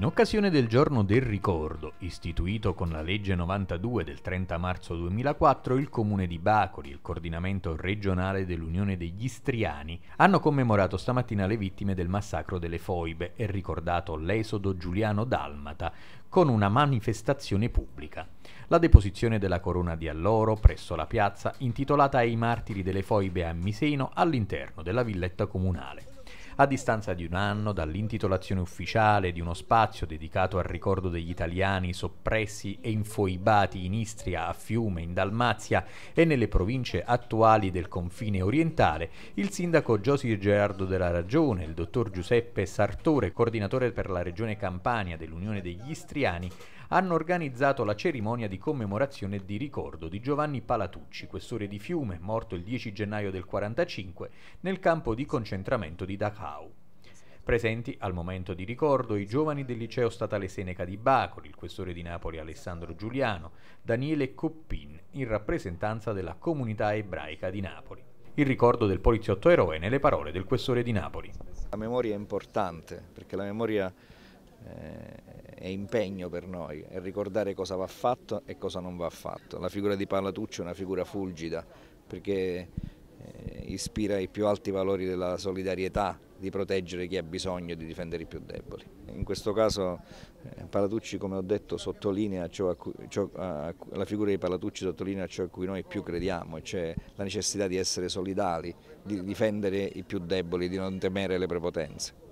In occasione del giorno del ricordo, istituito con la legge 92 del 30 marzo 2004, il comune di Bacoli, il coordinamento regionale dell'Unione degli Istriani hanno commemorato stamattina le vittime del massacro delle foibe e ricordato l'esodo giuliano dalmata con una manifestazione pubblica. La deposizione della corona di alloro presso la piazza intitolata ai martiri delle foibe a Miseno all'interno della villetta comunale. A distanza di un anno dall'intitolazione ufficiale di uno spazio dedicato al ricordo degli italiani soppressi e infoibati in Istria, a Fiume, in Dalmazia e nelle province attuali del confine orientale, il sindaco Giosi Gerardo della Ragione, il dottor Giuseppe Sartore, coordinatore per la regione Campania dell'Unione degli Istriani, hanno organizzato la cerimonia di commemorazione e di ricordo di Giovanni Palatucci, questore di Fiume, morto il 10 gennaio del 1945, nel campo di concentramento di Dachau. Pau. Presenti al momento di ricordo i giovani del liceo statale Seneca di Bacoli, il questore di Napoli Alessandro Giuliano, Daniele Coppin, in rappresentanza della comunità ebraica di Napoli. Il ricordo del poliziotto eroe nelle parole del questore di Napoli. La memoria è importante perché la memoria eh, è impegno per noi, è ricordare cosa va fatto e cosa non va fatto. La figura di Palatuccio è una figura fulgida perché eh, ispira i più alti valori della solidarietà, di proteggere chi ha bisogno e di difendere i più deboli. In questo caso eh, Palatucci, come ho detto, sottolinea ciò, cui, ciò a, la figura di Palatucci sottolinea ciò a cui noi più crediamo, cioè la necessità di essere solidali, di difendere i più deboli, di non temere le prepotenze.